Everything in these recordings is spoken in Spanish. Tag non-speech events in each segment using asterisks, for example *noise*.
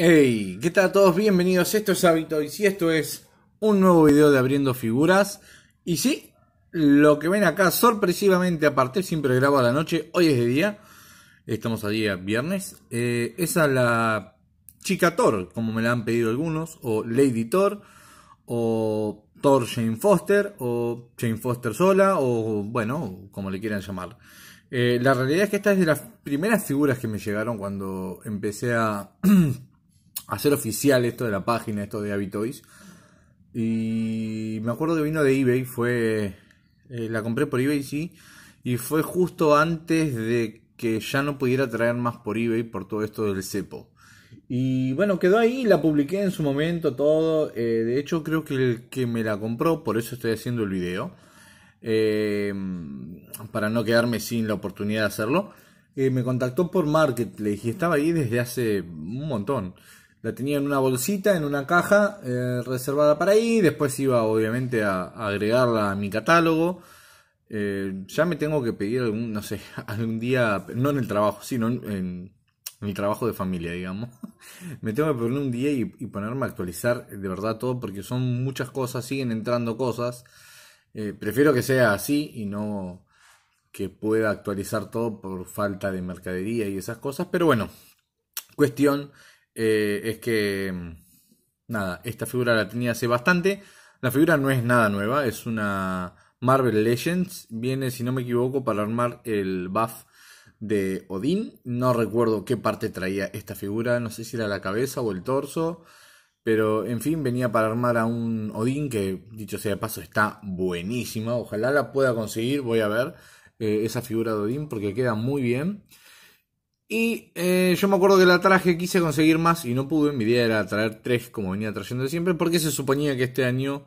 Hey, ¿qué tal a todos? Bienvenidos, esto es Hábito y si esto es un nuevo video de abriendo figuras. Y sí, lo que ven acá sorpresivamente, aparte siempre grabo a la noche, hoy es de día, estamos a día viernes, eh, es a la chica Thor, como me la han pedido algunos, o Lady Thor, o Thor Jane Foster, o Jane Foster sola, o bueno, como le quieran llamar. Eh, la realidad es que esta es de las primeras figuras que me llegaron cuando empecé a... *clears throat* hacer oficial esto de la página, esto de Abitoys. Y me acuerdo que vino de eBay, fue. Eh, la compré por eBay, sí. Y fue justo antes de que ya no pudiera traer más por eBay por todo esto del cepo. Y bueno, quedó ahí, la publiqué en su momento, todo. Eh, de hecho, creo que el que me la compró, por eso estoy haciendo el video. Eh, para no quedarme sin la oportunidad de hacerlo. me contactó por Marketplace y estaba ahí desde hace un montón la tenía en una bolsita, en una caja eh, reservada para ahí. Después iba obviamente a, agregarla a mi catálogo. Eh, ya me tengo que pedir algún, no sé, *laughs* algún día, no en el trabajo, sino en, en trabajo de familia, digamos. *laughs* me tengo que poner un día y, ponerme a actualizar de verdad todo porque son muchas cosas, siguen entrando cosas. Eh, prefiero que sea así y no que pueda actualizar todo por falta de mercadería y esas cosas. Pero bueno, cuestión eh, es que, mm, nada, esta figura la tenía hace bastante. La figura no es nada nueva, es una Marvel Legends. Viene, si no me equivoco, para armar el buff de Odín. No recuerdo qué parte traía esta figura, no sé si era la cabeza o el torso. Pero en fin, venía para armar a un Odín que, dicho sea de paso, está buenísima. Ojalá la pueda conseguir, voy a ver eh, esa figura de Odín porque queda muy bien. Y eh, yo me acuerdo que la traje, quise conseguir más y no pude. Mi idea era traer tres como venía trayendo siempre, porque se suponía que este año,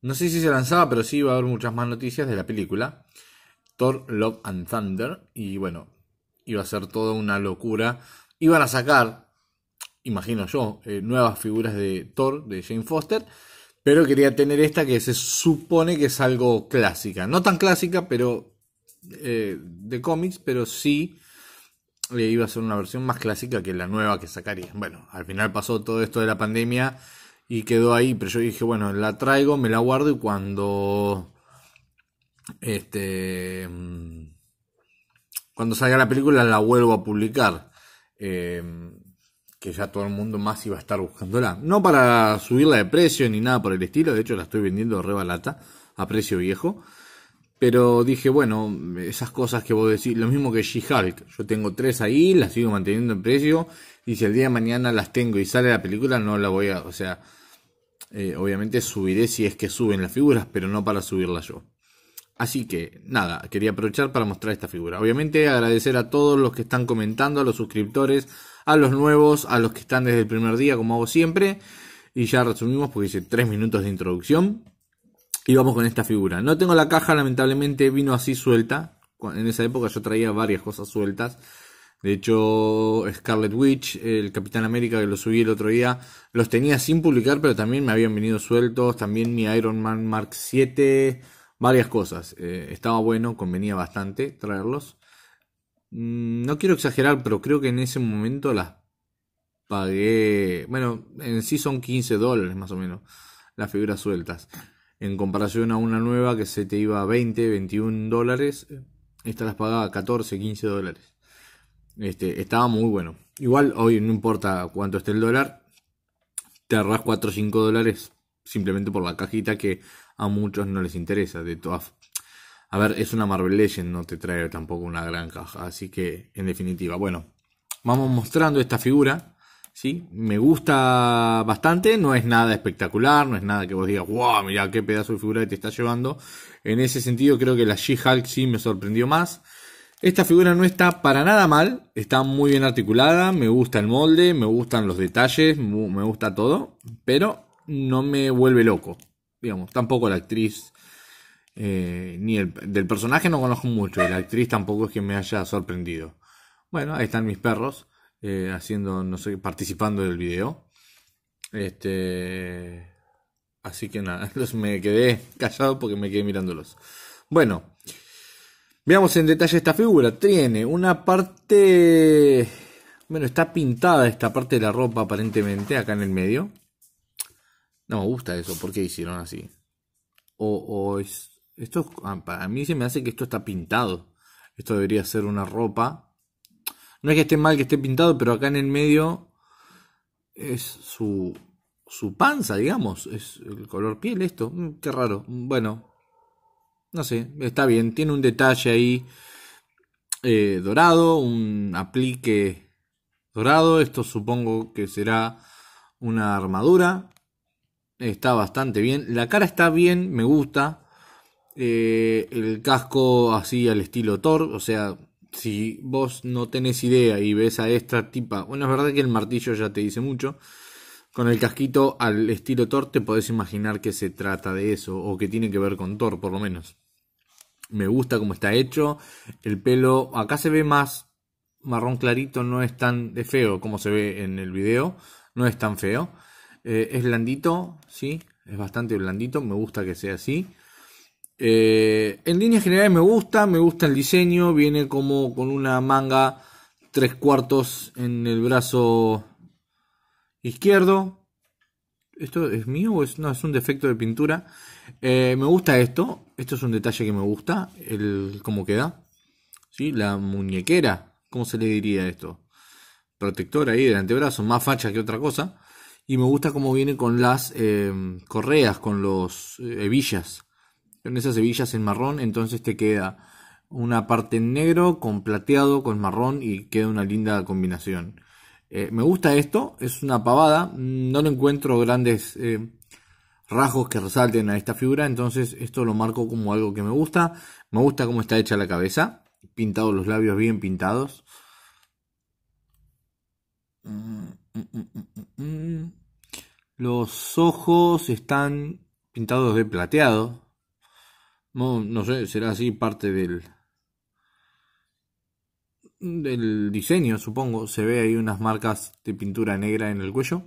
no sé si se lanzaba, pero sí iba a haber muchas más noticias de la película. Thor, Love and Thunder. Y bueno, iba a ser toda una locura. Iban a sacar, imagino yo, eh, nuevas figuras de Thor, de Jane Foster. Pero quería tener esta que se supone que es algo clásica. No tan clásica, pero eh, de cómics, pero sí eh, iba a ser una versión más clásica que la nueva que sacaría. Bueno, al final pasó todo esto de la pandemia y quedó ahí, pero yo dije, bueno, la traigo, me la guardo y cuando este mm, cuando salga la película la vuelvo a publicar. Em, que ya todo el mundo más iba a estar buscándola. No para subirla de precio ni nada por el estilo, de hecho la estoy vendiendo re a precio viejo. Pero dije, bueno, esas cosas que vos decís, lo mismo que She-Hulk. Yo tengo tres ahí, las sigo manteniendo en precio. Y si el día de mañana las tengo y sale la película, no la voy a. O sea, eh, obviamente subiré si es que suben las figuras, pero no para subirlas yo. Así que, nada, quería aprovechar para mostrar esta figura. Obviamente agradecer a todos los que están comentando, a los suscriptores, a los nuevos, a los que están desde el primer día, como hago siempre. Y ya resumimos porque hice tres minutos de introducción. Y vamos con esta figura. No tengo la caja, lamentablemente vino así suelta. En esa época yo traía varias cosas sueltas. De hecho, Scarlet Witch, el Capitán América que lo subí el otro día, los tenía sin publicar, pero también me habían venido sueltos. También mi Iron Man Mark 7, varias cosas. Eh, estaba bueno, convenía bastante traerlos. Mm, no quiero exagerar, pero creo que en ese momento las pagué. Bueno, en sí son 15 dólares más o menos las figuras sueltas en comparación a una nueva que se te iba a 20, 21 dólares, esta las pagaba 14, 15 dólares. Este, estaba muy bueno. Igual hoy no importa cuánto esté el dólar, te ahorras 4 o 5 dólares simplemente por la cajita que a muchos no les interesa. De todas. A ver, es una Marvel Legend, no te trae tampoco una gran caja. Así que, en definitiva, bueno, vamos mostrando esta figura. ¿sí? Me gusta bastante, no es nada espectacular, no es nada que vos digas, wow, mirá qué pedazo de figura que te está llevando. En ese sentido creo que la She-Hulk sí me sorprendió más. Esta figura no está para nada mal, está muy bien articulada, me gusta el molde, me gustan los detalles, me gusta todo, pero no me vuelve loco, digamos, tampoco la actriz. Eh, ni el, del personaje no conozco mucho, Y la actriz tampoco es que me haya sorprendido. Bueno, ahí están mis perros. Eh, haciendo, no sé, participando del video. Este, así que nada, *laughs* los me quedé callado porque me quedé mirándolos. Bueno, veamos en detalle esta figura. Tiene una parte, bueno, está pintada esta parte de la ropa aparentemente acá en el medio. No me gusta eso, ¿por qué hicieron así? O, esto, ah, para mí se me hace que esto está pintado. Esto debería ser una ropa no es que esté mal que esté pintado, pero acá en el medio es su, su panza, digamos. Es el color piel esto. Mm, qué raro. Bueno, no sé, está bien. Tiene un detalle ahí eh, dorado, un aplique dorado. Esto supongo que será una armadura. Está bastante bien. La cara está bien, me gusta. Eh, el casco así al estilo Thor, o sea, si vos no tenés idea y ves a esta tipa, bueno, es verdad que el martillo ya te dice mucho. Con el casquito al estilo Thor te podés imaginar que se trata de eso, o que tiene que ver con Thor, por lo menos. Me gusta cómo está hecho. El pelo acá se ve más marrón clarito, no es tan de feo como se ve en el video. No es tan feo. Eh, es blandito, sí, es bastante blandito. Me gusta que sea así. Eh, en líneas generales me gusta, me gusta el diseño, viene como con una manga tres cuartos en el brazo izquierdo. ¿Esto es mío o es, no, es un defecto de pintura? Eh, me gusta esto, esto es un detalle que me gusta, el cómo queda. La muñequera, ¿cómo se le diría esto? Protector ahí del antebrazo, más facha que otra cosa. Y me gusta cómo viene con las eh, correas, con los hebillas en esas hebillas en marrón, entonces te queda una parte en negro con plateado, con marrón y queda una linda combinación. Eh, me gusta esto, es una pavada, no lo encuentro grandes eh, rasgos que resalten a esta figura, entonces esto lo marco como algo que me gusta. Me gusta cómo está hecha la cabeza, pintados los labios bien pintados. Mm, mm, mm, los ojos están pintados de plateado, no, sé, será así parte del del diseño, supongo. Se ve ahí unas marcas de pintura negra en el cuello.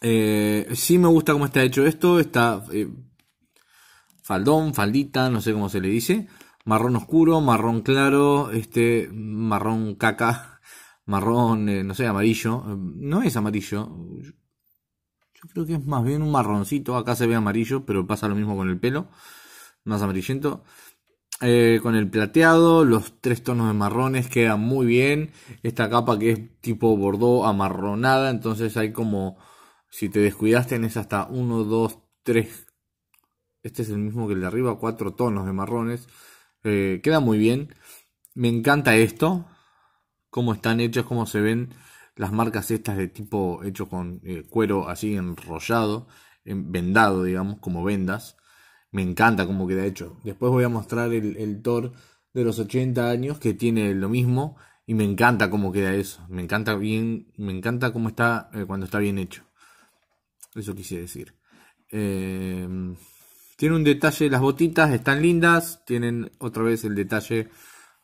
Eh, sí me gusta cómo está hecho esto. Está eh, faldón, faldita, no sé cómo se le dice. Marrón oscuro, marrón claro, este marrón caca, *laughs* marrón, eh, no sé, amarillo. No es amarillo. Yo creo que es más bien un marroncito. Acá se ve amarillo, pero pasa lo mismo con el pelo. Más amarillento. Eh, con el plateado, los tres tonos de marrones quedan muy bien. Esta capa que es tipo bordó amarronada, entonces hay como, si te descuidaste, tenés hasta uno, dos, tres. este es el mismo que el de arriba, cuatro tonos de marrones. Eh, queda muy bien. Me encanta esto, cómo están hechos, cómo se ven las marcas estas de tipo hecho con eh, cuero así enrollado, eh, vendado, digamos, como vendas. Me encanta cómo queda hecho. Después voy a mostrar el, el Thor de los 80 años que tiene lo mismo y me encanta cómo queda eso. Me encanta bien, me encanta cómo está eh, cuando está bien hecho. Eso quise decir. Em, tiene un detalle, las botitas están lindas, tienen otra vez el detalle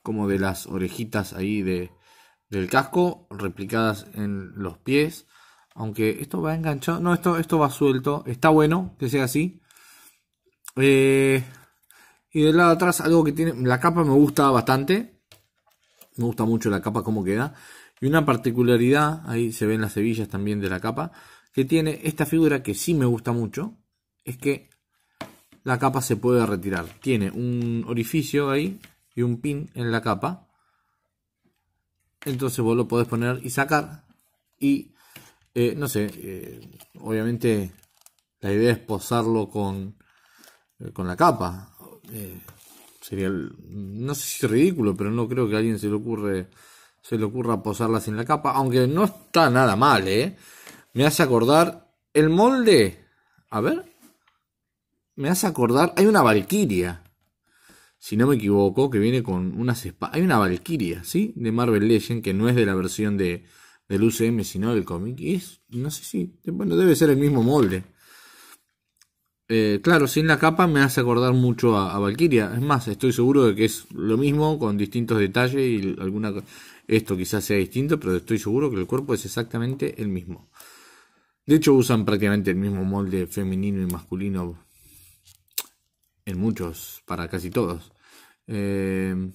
como de las orejitas ahí de, del casco, replicadas en los pies. Aunque esto va enganchado. No, esto, esto va suelto. Está bueno que sea así. Eh, y del lado atrás, algo que tiene. La capa me gusta bastante. Me gusta mucho la capa, Como queda. Y una particularidad, ahí se ven las cebillas también de la capa, que tiene esta figura que sí me gusta mucho, es que la capa se puede retirar. Tiene un orificio ahí y un pin en la capa entonces vos lo podés poner y sacar. Y eh, no sé, eh, obviamente la idea es posarlo con, eh, la capa. sería, no sé si es ridículo, pero no creo que a alguien se le, ocurre, se le ocurra posarla sin la capa. Aunque no está nada mal, ¿eh? Me hace acordar el molde. A ver. Me hace acordar, hay una valquiria si no me equivoco, que viene con unas espadas. Hay una Valkyria, ¿sí? De Marvel Legend, que no es de la versión de, del UCM, sino del cómic. Y es, no sé si, bueno, debe ser el mismo molde. Eh, claro, sin la capa me hace acordar mucho a, a, Valkyria. Es más, estoy seguro de que es lo mismo con distintos detalles y alguna. Esto quizás sea distinto, pero estoy seguro que el cuerpo es exactamente el mismo. De hecho, usan prácticamente el mismo molde femenino y masculino en muchos, para casi todos. Em,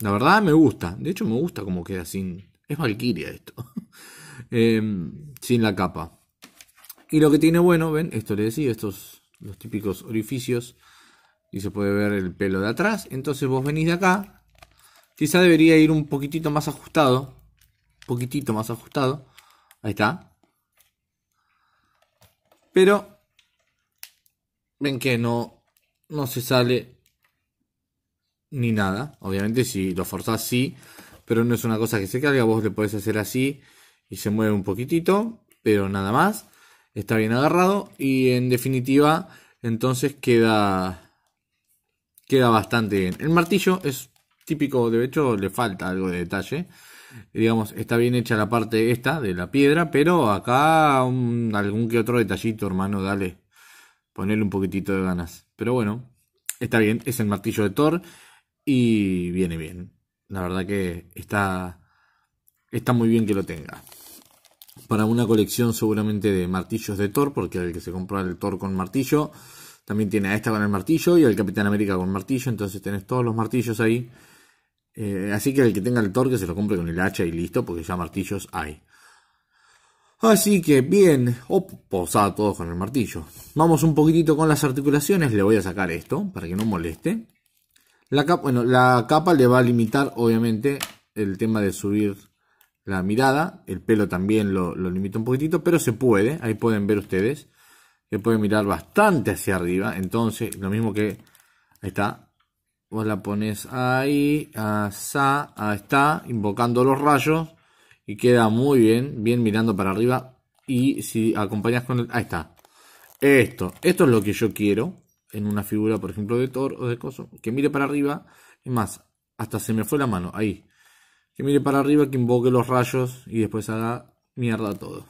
la verdad me gusta. De hecho me gusta como queda sin... Es Valkyria esto. *laughs* Em, sin la capa. Y lo que tiene bueno, ven, esto le decía, estos los típicos orificios. Y se puede ver el pelo de atrás. Entonces vos venís de acá. Quizá debería ir un poquitito más ajustado. Un poquitito más ajustado. Ahí está. Pero ven que no, no se sale ni nada. Obviamente si lo forzás sí, pero no es una cosa que se carga, vos le podés hacer así y se mueve un poquitito, pero nada más. Está bien agarrado y en definitiva entonces queda queda bastante bien. El martillo es típico, de hecho le falta algo de detalle. Digamos, está bien hecha la parte esta de la piedra, pero acá algún que otro detallito, hermano, dale. Ponerle un poquitito de ganas. Pero bueno, está bien, es el martillo de Thor y viene bien. La verdad que está, está muy bien que lo tenga. Para una colección seguramente de martillos de Thor, porque el que se compra el Thor con martillo, también tiene a esta con el martillo y al Capitán América con martillo, entonces tenés todos los martillos ahí. Eh, así que el que tenga el Thor que se lo compre con el hacha y listo, porque ya martillos hay. Así que bien, o posada todos con el martillo. Vamos un poquitito con las articulaciones, le voy a sacar esto para que no moleste. La capa, bueno, la capa le va a limitar, obviamente, el tema de subir la mirada. El pelo también lo, limita un poquitito, pero se puede. Ahí pueden ver ustedes que pueden mirar bastante hacia arriba. Entonces, lo mismo que ahí está. Vos la pones ahí, ahí está, invocando los rayos. Y queda muy bien, bien mirando para arriba. Y si acompañas con el... Ahí está. Esto, esto es lo que yo quiero en una figura, por ejemplo, de Thor o de Coso, que mire para arriba, Y más, hasta se me fue la mano, ahí. Que mire para arriba, que invoque los rayos y después haga mierda todo.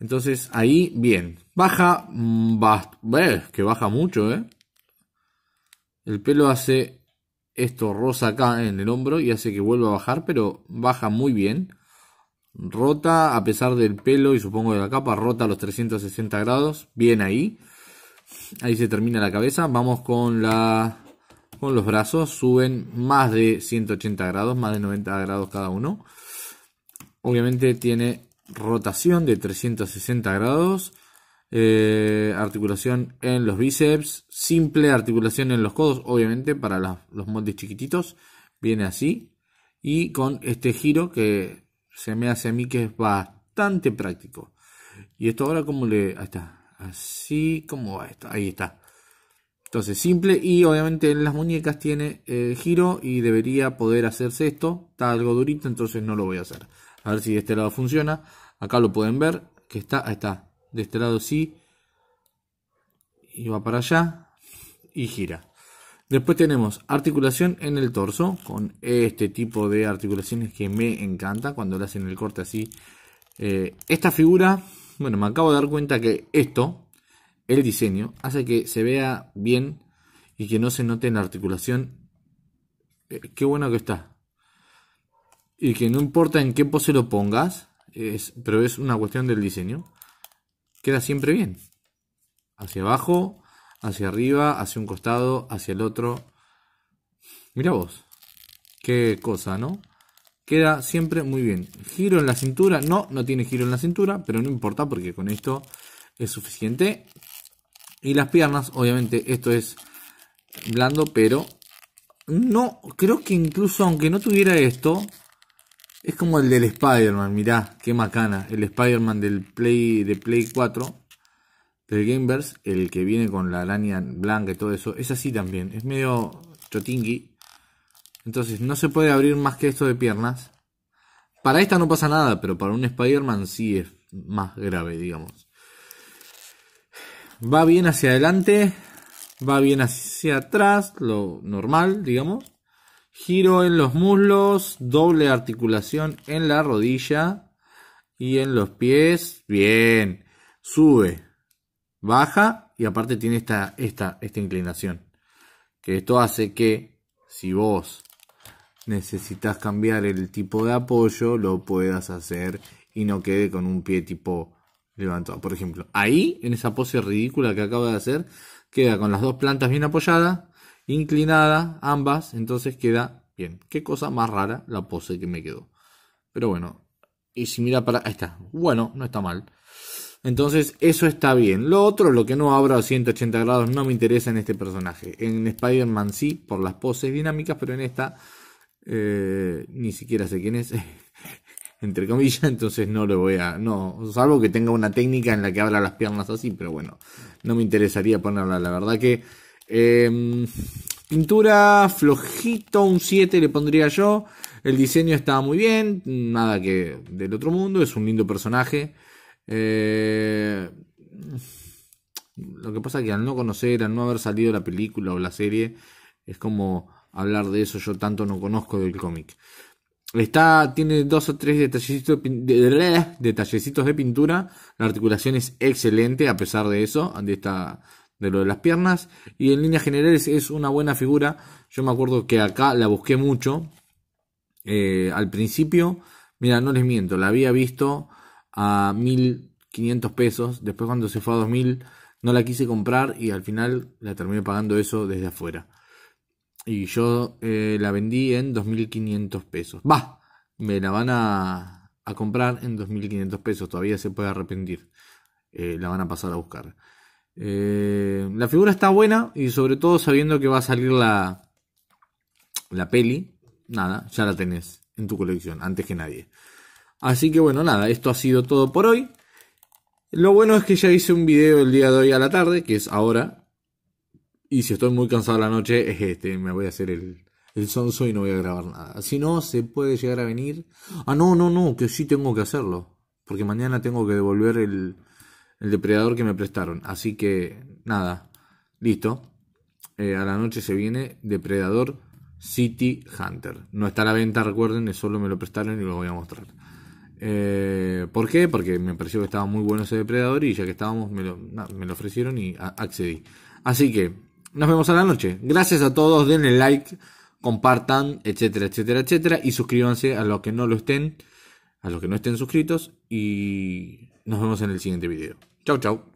Entonces ahí, bien. Baja, mm, eh, que baja mucho, ¿eh? El pelo hace esto rosa acá en el hombro y hace que vuelva a bajar, pero baja muy bien. Rota, a pesar del pelo y supongo de la capa, rota a los 360 grados, bien ahí. Ahí se termina la cabeza. Vamos con, la, con los brazos. Suben más de 180 grados, más de 90 grados cada uno. Obviamente tiene rotación de 360 grados. Eh, articulación en los bíceps. Simple articulación en los codos, obviamente, para los moldes chiquititos. Viene así. Y con este giro que se me hace a mí que es bastante práctico. Y esto ahora como le... Ahí está. Así como va esto. Ahí está. Entonces, simple. Y obviamente en las muñecas tiene eh, giro y debería poder hacerse esto. Está algo durito, entonces no lo voy a hacer. A ver si de este lado funciona. Acá lo pueden ver. Que está, ahí está. De este lado sí. Y va para allá. Y gira. Después tenemos articulación en el torso. Con este tipo de articulaciones que me encanta. Cuando le hacen el corte así. Eh, esta figura bueno, me acabo de dar cuenta que esto, el diseño, hace que se vea bien y que no se note en la articulación. Eh, qué bueno que está. Y que no importa en qué pose lo pongas, es, pero es una cuestión del diseño. Queda siempre bien. Hacia abajo, hacia arriba, hacia un costado, hacia el otro. Mira vos. Qué cosa, ¿no? Queda siempre muy bien. Giro en la cintura. No, no tiene giro en la cintura, pero no importa porque con esto es suficiente. Y las piernas, obviamente, esto es blando, pero no, creo que incluso aunque no tuviera esto, es como el del Spider-Man, mirá, qué macana. El Spider-Man del Play, de Play 4, del Gameverse, el que viene con la araña blanca y todo eso, es así también. Es medio chotingui, entonces no se puede abrir más que esto de piernas. Para esta no pasa nada, pero para un Spider-Man sí es más grave, digamos. Va bien hacia adelante, va bien hacia atrás, lo normal, digamos. Giro en los muslos, doble articulación en la rodilla y en los pies. Bien, sube, baja y aparte tiene esta, esta, esta inclinación. Que esto hace que si vos necesitas cambiar el tipo de apoyo, lo puedas hacer y no quede con un pie tipo levantado. Por ejemplo, ahí, en esa pose ridícula que acabo de hacer, queda con las dos plantas bien apoyadas, inclinada, ambas, entonces queda bien. Qué cosa más rara la pose que me quedó. Pero bueno, y si mira para... Ahí está. Bueno, no está mal. Entonces, eso está bien. Lo otro, lo que no abra a 180 grados, no me interesa en este personaje. En Spider-Man sí, por las poses dinámicas, pero en esta eh, ni siquiera sé quién es. *laughs* entre comillas, entonces no lo voy a. No, salvo que tenga una técnica en la que abra las piernas así, pero bueno, no me interesaría ponerla. La verdad que. Em, pintura flojito, un 7 le pondría yo. El diseño está muy bien, nada que del otro mundo, es un lindo personaje. Eh, lo que pasa es que al no conocer, al no haber salido la película o la serie, es como hablar de eso, yo tanto no conozco del cómic. Está, tiene dos o tres detallecitos de, de pintura. La articulación es excelente, a pesar de eso, de, esta, de lo de las piernas. Y en líneas generales es una buena figura. Yo me acuerdo que acá la busqué mucho. Eh, al principio, mira, no les miento, la había visto a 1500 pesos. Después, cuando se fue a 2000, no la quise comprar y al final la terminé pagando eso desde afuera. Y yo eh, la vendí en 2.500 pesos. Va, me la van a, comprar en 2.500 pesos. Todavía se puede arrepentir. Eh, la van a pasar a buscar. Eh, la figura está buena y sobre todo sabiendo que va a salir la, la peli. Nada, ya la tenés en tu colección, antes que nadie. Así que bueno, nada, esto ha sido todo por hoy. Lo bueno es que ya hice un video el día de hoy a la tarde, que es ahora, y si estoy muy cansado la noche, es este, me voy a hacer el, el sonso y no voy a grabar nada. Si no, se puede llegar a venir. Ah, no, no, no, que sí tengo que hacerlo. Porque mañana tengo que devolver el, depredador que me prestaron. Así que, nada, listo. Eh, a la noche se viene Depredador City Hunter. No está a la venta, recuerden, solo me lo prestaron y lo voy a mostrar. Eh, ¿Por qué? Porque me pareció que estaba muy bueno ese depredador y ya que estábamos me lo, me lo ofrecieron y accedí. Así que nos vemos a la noche. Gracias a todos, denle like, compartan, etcétera, etcétera, etcétera. Y suscríbanse a los que no lo estén, a los que no estén suscritos. Y nos vemos en el siguiente video. Chau, chau.